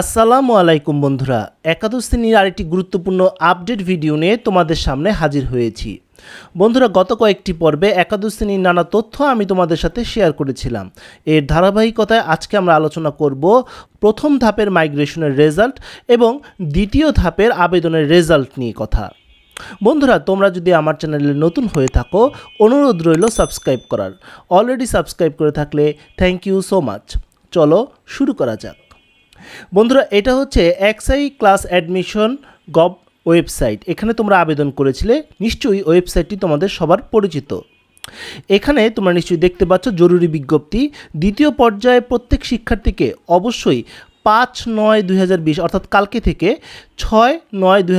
আসসালামু আলাইকুম বন্ধুরা একাদশ শ্রেণীর আরেকটি গুরুত্বপূর্ণ আপডেট ভিডিও নিয়ে তোমাদের সামনে হাজির হয়েছি বন্ধুরা গত কয়েকটি পর্বে একাদশ শ্রেণীর নানা তথ্য আমি তোমাদের সাথে শেয়ার করেছিলাম এর ধারাবাহিকতায় আজকে আমরা আলোচনা করব প্রথম ধাপের মাইগ্রেশনের রেজাল্ট এবং দ্বিতীয় ধাপের আবেদনের রেজাল্ট নিয়ে কথা বন্ধুরা তোমরা যদি আমার চ্যানেলে নতুন হয়ে থাকো অনুরোধ রইল সাবস্ক্রাইব করার অলরেডি সাবস্ক্রাইব করে থাকলে থ্যাংক ইউ সো মাচ চলো শুরু করা যাক বন্ধুরা এটা হচ্ছে XI class admission gov website এখানে তোমরা আবেদন করেছিলে নিশ্চয়ই ওয়েবসাইটটি তোমাদের সবার পরিচিত এখানে তোমরা নিশ্চয়ই দেখতে পাচ্ছ জরুরি বিজ্ঞপ্তি দ্বিতীয় পর্যায়ে প্রত্যেক শিক্ষার্থীকে অবশ্যই পাঁচ নয় দুই অর্থাৎ কালকে থেকে ছয় নয় দুই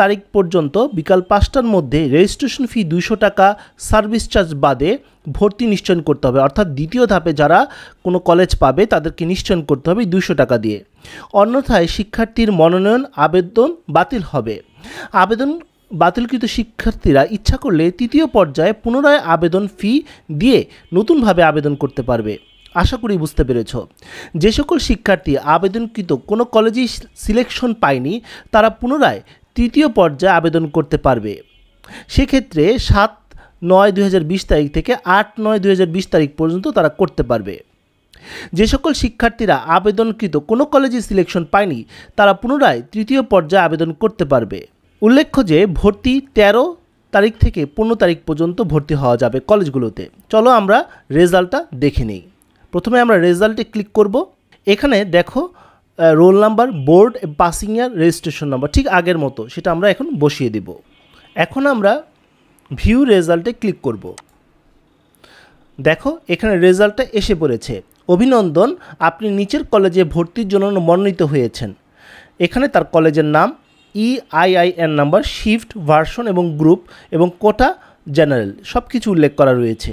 তারিখ পর্যন্ত বিকাল পাঁচটার মধ্যে রেজিস্ট্রেশন ফি দুশো টাকা সার্ভিস চার্জ বাদে ভর্তি নিশ্চয়ন করতে হবে অর্থাৎ দ্বিতীয় ধাপে যারা কোনো কলেজ পাবে তাদেরকে নিশ্চয়ন করতে হবে দুশো টাকা দিয়ে অন্যথায় শিক্ষার্থীর মনোনয়ন আবেদন বাতিল হবে আবেদন বাতিলকৃত শিক্ষার্থীরা ইচ্ছা করলে তৃতীয় পর্যায়ে পুনরায় আবেদন ফি দিয়ে নতুনভাবে আবেদন করতে পারবে আশা করি বুঝতে পেরেছ যে সকল শিক্ষার্থী আবেদনকৃত কোনো কলেজেই সিলেকশন পায়নি তারা পুনরায় তৃতীয় পর্যায়ে আবেদন করতে পারবে সেক্ষেত্রে সাত নয় দুই তারিখ থেকে আট নয় দুই তারিখ পর্যন্ত তারা করতে পারবে যে সকল শিক্ষার্থীরা আবেদনকৃত কোনো কলেজে সিলেকশন পায়নি তারা পুনরায় তৃতীয় পর্যায়ে আবেদন করতে পারবে উল্লেখ্য যে ভর্তি ১৩ তারিখ থেকে পনেরো তারিখ পর্যন্ত ভর্তি হওয়া যাবে কলেজগুলোতে চলো আমরা রেজাল্টটা দেখে নিই প্রথমে আমরা রেজাল্টে ক্লিক করব এখানে দেখো roll number board passing year registration number ঠিক আগের মতো সেটা আমরা এখন বসিয়ে দিব এখন আমরা ভিউ রেজাল্টে ক্লিক করব দেখো এখানে রেজাল্টটা এসে পড়েছে অভিনন্দন আপনি নিচের কলেজে ভর্তির জন্য মনোনীত হয়েছেন এখানে তার কলেজের নাম ইআইআইএন নাম্বার শিফট ভার্সন এবং গ্রুপ এবং কোটা জেনারেল সব কিছু উল্লেখ করা রয়েছে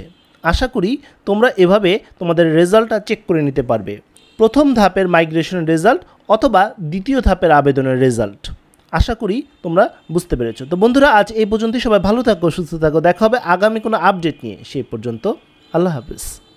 আশা করি তোমরা এভাবে তোমাদের রেজাল্টটা চেক করে নিতে পারবে প্রথম ধাপের মাইগ্রেশনের রেজাল্ট অথবা দ্বিতীয় ধাপের আবেদনের রেজাল্ট আশা করি তোমরা বুঝতে পেরেছো তো বন্ধুরা আজ এই পর্যন্তই সবাই ভালো থাকো সুস্থ থাকো দেখা হবে আগামী কোনো আপডেট নিয়ে সেই পর্যন্ত আল্লাহ হাফিজ